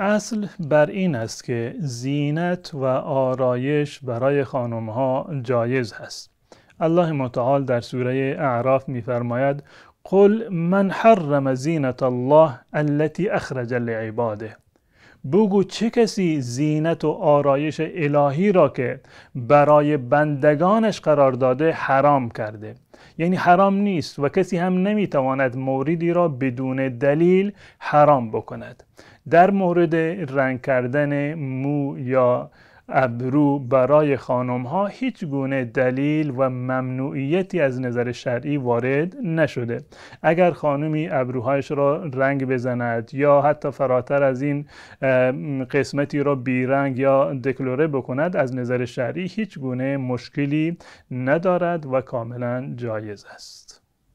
اصل بر این است که زینت و آرایش برای خانم ها جایز هست الله متعال در سوره اعراف میفرماید قل من حرم زینت الله التی اخرج لعباده بگو چه کسی زینت و آرایش الهی را که برای بندگانش قرار داده حرام کرده یعنی حرام نیست و کسی هم نمیتواند موردی را بدون دلیل حرام بکند در مورد رنگ کردن مو یا ابرو برای خانم ها هیچ گونه دلیل و ممنوعیتی از نظر شرعی وارد نشده اگر خانمی ابروهایش را رنگ بزند یا حتی فراتر از این قسمتی را بیرنگ یا دکلوره بکند از نظر شرعی هیچ گونه مشکلی ندارد و کاملا جایز است